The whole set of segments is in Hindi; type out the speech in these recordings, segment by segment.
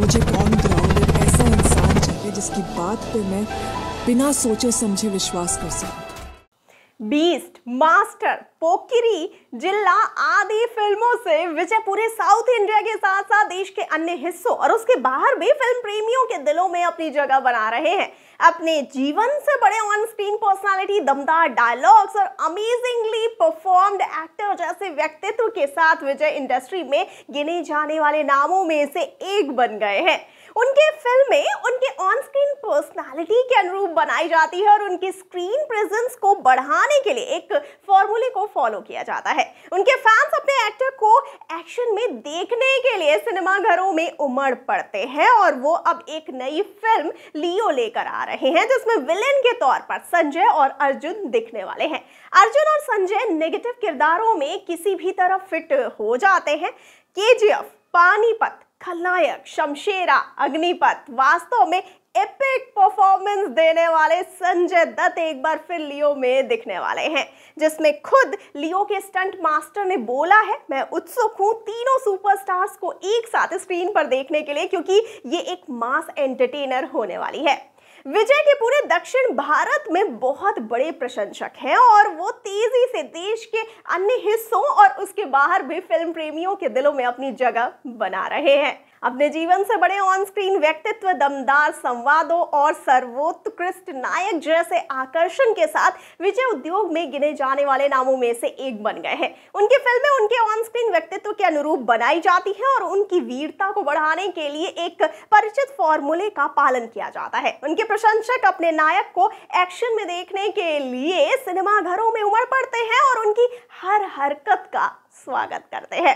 मुझे कौन ग्राउंडेड ऐसा इंसान चाहिए जिसकी बात पे मैं बिना सोचे समझे विश्वास कर सकूँ बीस्ट मास्टर पोकिरी जिला आदि फिल्मों से विजय पूरे साउथ इंडिया के साथ साथ देश के अन्य हिस्सों और उसके बाहर भी फिल्म प्रेमियों के दिलों में अपनी जगह बना रहे हैं अपने जीवन से बड़े ऑन स्क्रीन पर्सनालिटी दमदार डायलॉग्स और अमेजिंगली परफॉर्म्ड एक्टर जैसे व्यक्तित्व के साथ विजय इंडस्ट्री में गिने जाने वाले नामों में से एक बन गए हैं उनके फिल्में पॉजिटिव के अनुरूप बनाई जाती है और उनकी स्क्रीन प्रेजेंस को बढ़ाने के लिए एक फॉर्मूले को फॉलो किया जाता है उनके फैंस अपने एक्टर को एक्शन में देखने के लिए सिनेमाघरों में उमड़ पड़ते हैं और वो अब एक नई फिल्म लियो लेकर आ रहे हैं जिसमें विलेन के तौर पर संजय और अर्जुन दिखने वाले हैं अर्जुन और संजय नेगेटिव किरदारों में किसी भी तरह फिट हो जाते हैं के पानीपत खलनायक शमशेरा अग्निपथ वास्तव में एपिक परफॉर्मेंस देने वाले संजय दत्त एक बार फिर लियो में दिखने वाले हैं जिसमें खुद लियो के स्टंट मास्टर ने बोला है मैं उत्सुक हूं तीनों सुपरस्टार्स को एक साथ स्क्रीन पर देखने के लिए क्योंकि ये एक मास एंटरटेनर होने वाली है विजय के पूरे दक्षिण भारत में बहुत बड़े प्रशंसक हैं और वो तेजी से देश के अन्य हिस्सों और उसके बाहर भी फिल्म प्रेमियों के दिलों में अपनी जगह बना रहे हैं अपने जीवन से बड़े ऑन स्क्रीन व्यक्तित्व दमदार संवादों और सर्वोत्कृष्ट नायक जैसे आकर्षण के साथ विजय उद्योग में गिने जाने वाले नामों में से एक बन गए हैं उनकी फिल्में उनके ऑन स्क्रीन व्यक्तित्व के अनुरूप बनाई जाती हैं और उनकी वीरता को बढ़ाने के लिए एक परिचित फॉर्मूले का पालन किया जाता है उनके उनके प्रशंसक अपने नायक को एक्शन में देखने के लिए सिनेमाघरों में उमड़ पड़ते हैं और उनकी हर हरकत का स्वागत करते हैं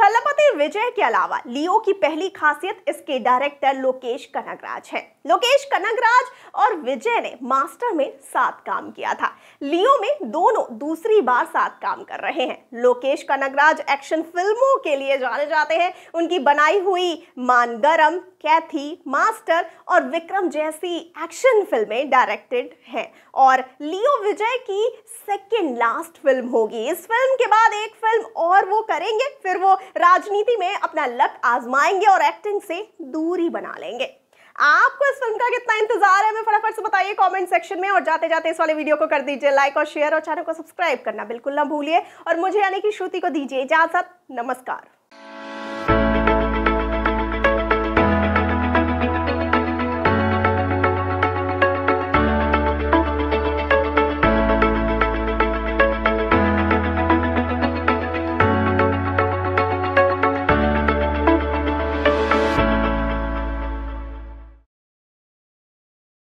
थलपति विजय के अलावा लियो की पहली खासियत इसके डायरेक्टर लोकेश कनकराज है लोकेश कनगराज और विजय ने मास्टर में साथ काम किया था लियो में दोनों दूसरी बार साथ काम कर रहे हैं लोकेश कनगराज एक्शन फिल्मों के लिए जाने जाते हैं उनकी बनाई हुई मानगरम कैथी मास्टर और विक्रम जैसी एक्शन फिल्में डायरेक्टेड हैं और लियो विजय की सेकेंड लास्ट फिल्म होगी इस फिल्म के बाद एक फिल्म और वो करेंगे फिर वो राजनीति में अपना लक आजमाएंगे और एक्टिंग से दूरी बना लेंगे आपको इस फिल्म का कितना इंतजार है हमें फटाफट से बताइए कमेंट सेक्शन में और जाते जाते इस वाले वीडियो को कर दीजिए लाइक और शेयर और चैनल को सब्सक्राइब करना बिल्कुल ना भूलिए और मुझे यानी कि श्रुति को दीजिए इजाजत नमस्कार